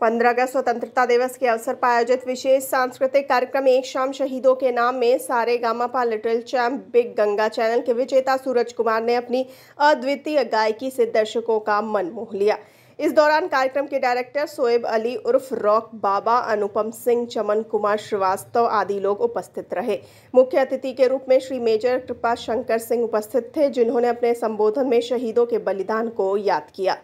पंद्रह अगस्त स्वतंत्रता दिवस के अवसर पर आयोजित विशेष सांस्कृतिक कार्यक्रम एक शाम शहीदों के नाम में Sa Re Ga Ma Pa little champ big Ganga channel के विजेता सूरज कुमार ने अपनी अद्वितीय गायकी से दर्शकों का मन मोह लिया इस दौरान कार्यक्रम के डायरेक्टर सोएब अली उर्फ रॉक बाबा अनुपम सिंह चमन कुमार श्रीवास्तव आदि लोग उपस्थित रहे मुख्य अतिथि के रूप में श्री मेजर कृपा शंकर सिंह उपस्थित थे जिन्होंने अपने संबोधन में शहीदों के बलिदान को याद किया